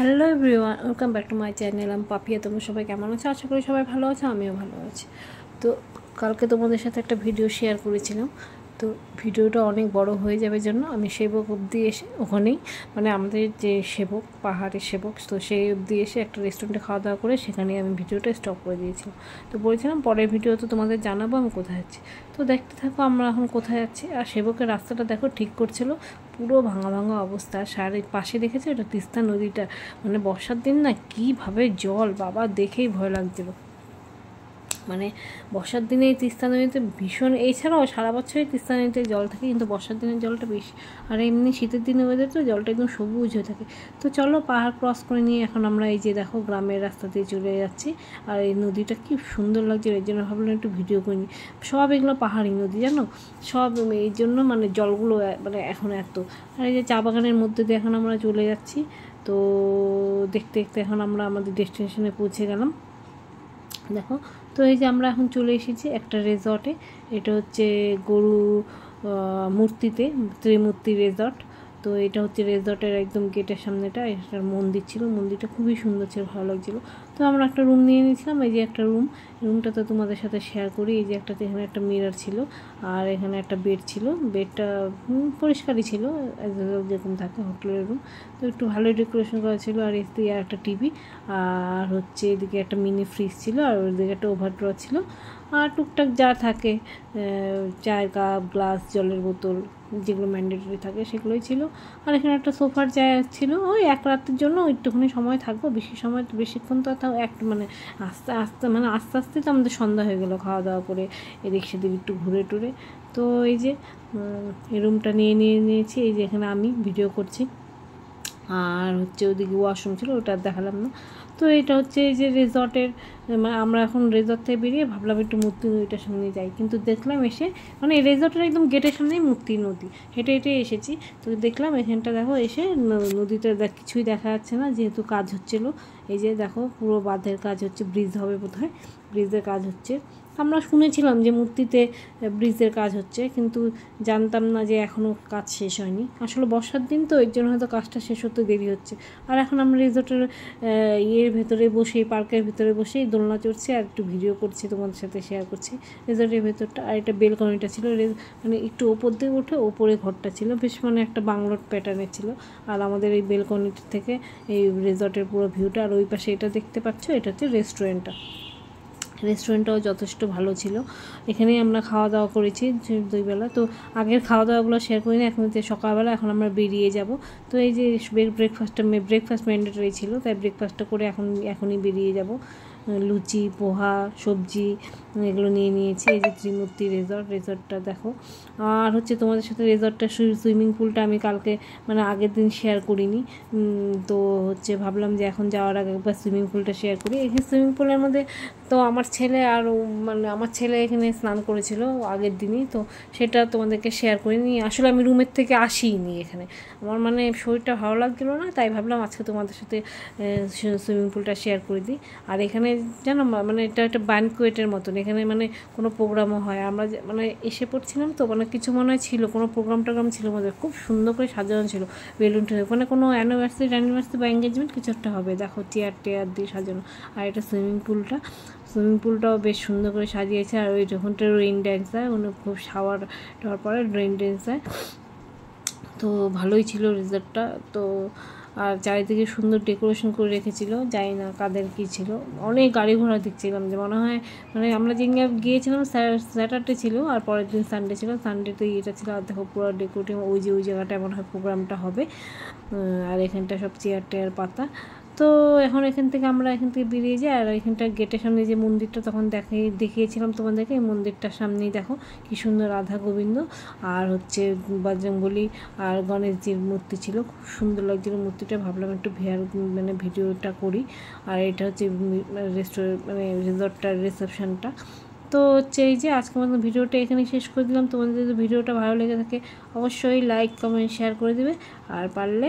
hello everyone welcome back to my channel আমি পাপিয়া তোমরা সবাই কেমন আছো আশা করি সবাই ভালো আছো আমিও ভালো আছি তো কালকে তোমাদের সাথে একটা ভিডিও শেয়ার করেছিলাম তো ভিডিওটা অনেক বড় হয়ে যাবে জন্য আমি সেবক অবধি এসে ওখানেই মানে আমাদের যে সেবক পাহাড়ের সেবক তো সেই অবধি এসে একটা রেস্টুরেন্টে খাওয়া দাওয়া করে সেখানে আমি ভিডিওটা স্টপ করে দিয়েছিলাম তো বলেছিলাম পরের ভিডিও তো তোমাদের জানাবো আমি কোথায় যাচ্ছি তো দেখতে থাকো আমরা এখন কোথায় যাচ্ছি আর সেবকের রাস্তাটা দেখো ঠিক করছিল পুরো ভাঙা ভাঙা অবস্থা সারের পাশে দেখেছি ওটা তিস্তা নদীটা মানে বর্ষার দিন না কীভাবে জল বাবা দেখেই ভয় লাগছিলো মানে বর্ষার দিনে এই তিস্তা নদীতে ভীষণ এছাড়াও সারা বছরই তিস্তা নদীতে জল থাকে কিন্তু বর্ষার দিনের জলটা বেশি আর এমনি শীতের দিনে ওদের তো জলটা একদম সবুজ হয়ে থাকে তো চলো পাহাড় ক্রস করে নিয়ে এখন আমরা এই যে দেখো গ্রামের রাস্তা দিয়ে চলে যাচ্ছি আর এই নদীটা কি সুন্দর লাগছে এর জন্য ভাবলাম একটু ভিডিও করে নিই সব এগুলো পাহাড়ি নদী জানো সব এই জন্য মানে জলগুলো মানে এখন এত আর এই যে চা বাগানের মধ্যে দিয়ে এখন আমরা চলে যাচ্ছি তো দেখতে দেখতে এখন আমরা আমাদের ডেস্টিনেশনে পৌঁছে গেলাম দেখো তো এই যে আমরা এখন চলে এসেছি একটা রেজর্টে এটা হচ্ছে গরু মূর্তিতে ত্রিমূর্তি রেজর্ট তো এটা হচ্ছে রেজর্টের একদম গেটের সামনেটা এটার মন্দির ছিল মন্দিরটা খুবই সুন্দর ছিল ভালো লাগছিলো তো আমরা একটা রুম নিয়ে নিয়েছিলাম এই যে একটা রুম রুমটা তো তোমাদের সাথে শেয়ার করি এই যে একটা এখানে একটা মিরার ছিল আর এখানে একটা বেড ছিল বেডটা পরিষ্কারই ছিল যেরকম থাকে হোটেলের রুম তো একটু ভালোই ডেকোরেশন করা ছিল আর এদিকে একটা টিভি আর হচ্ছে এদিকে একটা মিনি ফ্রিজ ছিল আর ওদিকে একটা ওভার ড্র ছিল আর টুকটাক যা থাকে চায়ের কাপ গ্লাস জলের বোতল যেগুলো ম্যান্ডেটরি থাকে সেগুলোই ছিল আর এখানে একটা সোফার জায়গা ছিল ওই এক রাতের জন্য একটুখানি সময় থাকবো বেশি সময় বেশিক্ষণ তো তাও এক মানে আস্তে আস্তে মানে আস্তে আস্তে তো আমাদের সন্ধ্যা হয়ে গেলো খাওয়া দাওয়া করে এদিক সেদিক একটু ঘুরে টুরে তো এই যে এই রুমটা নিয়ে নিয়ে নিয়েছি এই যে এখানে আমি ভিডিও করছি আর হচ্ছে ওদিকে ওয়াশরুম ছিল ওটা দেখালাম না তো এটা হচ্ছে এই যে রেজর্টের মানে আমরা এখন রেজর্ট থেকে বেরিয়ে ভাবলাম একটু মূর্তি নদীটার সামনে যাই কিন্তু দেখলাম এসে মানে এই রেজর্টের একদম গেটের সামনেই মূর্তি নদী হেঁটে হেঁটে এসেছি তো দেখলাম এখানটা দেখো এসে নদীতে কিছুই দেখা যাচ্ছে না যেহেতু কাজ হচ্ছিলো এই যে দেখো পুরো বাঁধের কাজ হচ্ছে ব্রিজ হবে বোধহয় ব্রিজের কাজ হচ্ছে আমরা শুনেছিলাম যে মূর্তিতে ব্রিজের কাজ হচ্ছে কিন্তু জানতাম না যে এখনও কাজ শেষ হয়নি আসলে বর্ষার দিন তো এর জন্য হয়তো কাজটা শেষ হতে দেরি হচ্ছে আর এখন আমরা রিসোর্টের ইয়ের ভেতরে বসে পার্কের ভেতরে বসে দোলনা চড়ছি আর একটু ভিডিও করছি তোমাদের সাথে শেয়ার করছি রিসোর্টের ভেতরটা আর একটা বেলকনিটা ছিল মানে একটু ওপর দিয়ে উঠে ওপরে ঘরটা ছিল বেশ মানে একটা বাংলোর প্যাটার্নের ছিল আর আমাদের এই বেলকনিটা থেকে এই রিসর্টের পুরো ভিউটা আর ওই পাশে এটা দেখতে পাচ্ছ এটা হচ্ছে রেস্টুরেন্টটা রেস্টুরেন্টটাও যথেষ্ট ভালো ছিল এখানে আমরা খাওয়া দাওয়া করেছি দুইবেলা তো আগের খাওয়া দাওয়াগুলো শেয়ার করি না এখন সকালবেলা এখন আমরা বেরিয়ে যাব তো এই যে ব্রেকফাস্টটা ব্রেকফাস্ট ম্যান্ডেটারি ছিল তাই ব্রেকফাস্টটা করে এখন এখনই বেরিয়ে যাব লুচি পোহা সবজি এগুলো নিয়ে নিয়েছি এই যে ত্রিমূর্তি রেজর্ট রেজর্টটা দেখো আর হচ্ছে তোমাদের সাথে রেজর্টটা সুইমিং পুলটা আমি কালকে মানে আগের দিন শেয়ার করিনি তো হচ্ছে ভাবলাম যে এখন যাওয়ার আগে একবার সুইমিং পুলটা শেয়ার করি এই সুইমিং পুলের মধ্যে তো আমার আমার ছেলে আর মানে আমার ছেলে এখানে স্নান করেছিল আগের দিনই তো সেটা তোমাদেরকে শেয়ার করিনি আসলে আমি রুমের থেকে আসিনি এখানে আমার মানে শরীরটা ভালো লাগছিলো না তাই ভাবলাম আজকে তোমাদের সাথে সুইমিং পুলটা শেয়ার করে দিই আর এখানে জানো মানে এটা একটা ব্যানকুয়েটের মতন এখানে মানে কোনো প্রোগ্রামও হয় আমরা মানে এসে পড়ছিলাম তো মানে কিছু মনে হয় ছিল কোনো প্রোগ্রাম টোগ্রাম ছিল আমাদের খুব সুন্দর করে সাজানো ছিল বেলুন মানে কোনো অ্যানিভার্সারি অ্যানিভার্সারি বা এঙ্গেজমেন্ট কিছু একটা হবে দেখো চেয়ার টেয়ার দিয়ে সাজানো আর এটা সুইমিং পুলটা সুইমিং পুলটাও বেশ সুন্দর করে সাজিয়েছে আর ওই যখনটা রেইন ড্যান্স হয় উনি খুব শাওয়ার টাওয়ার পরে রেইন ড্যান্স হয় তো ভালোই ছিল রিজার্টটা তো আর চারিদিকে সুন্দর ডেকোরেশন করে রেখেছিল জানি না কাদের কী ছিল অনেক গাড়ি ঘোড়া দেখছিলাম যে মনে হয় মানে আমরা যেদিন গিয়েছিলাম স্যাটারডে ছিল আর পরের দিন সানডে ছিল সানডেতে ইয়েটা ছিল আর দেখো পুরো ডেকোরেটিভ ওই যে ওই জায়গাটায় মনে হয় প্রোগ্রামটা হবে আর এখানটা সব চেয়ার টেয়ার পাতা তো এখন এখান থেকে আমরা এখান থেকে বেরিয়ে যাই আর এখানটা গেটের সামনে যে মন্দিরটা তখন দেখে দেখিয়েছিলাম তোমাদেরকে এই মন্দিরটার সামনেই দেখো কি সুন্দর রাধা গোবিন্দ আর হচ্ছে বজরঙ্গলি আর গণেশজির মূর্তি ছিল খুব সুন্দর লাগছিল মূর্তিটা ভাবলাম একটু ভেয়ার মানে ভিডিওটা করি আর এটা হচ্ছে রেস্টুরেন্ট মানে রিসর্টটার রিসেপশনটা তো হচ্ছে এই যে আজকে আমাদের ভিডিওটা এখানে শেষ করে দিলাম তোমাদের যদি ভিডিওটা ভালো লেগে থাকে অবশ্যই লাইক কমেন্ট শেয়ার করে দিবে আর পারলে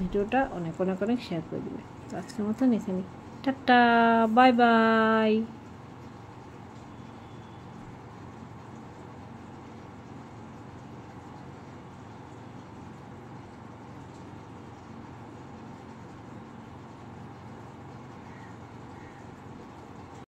ভিডিওটা অনেক অনেক অনেক শেয়ার করে দেবে তো আজকের মতন এখানে টাটা বাই বাই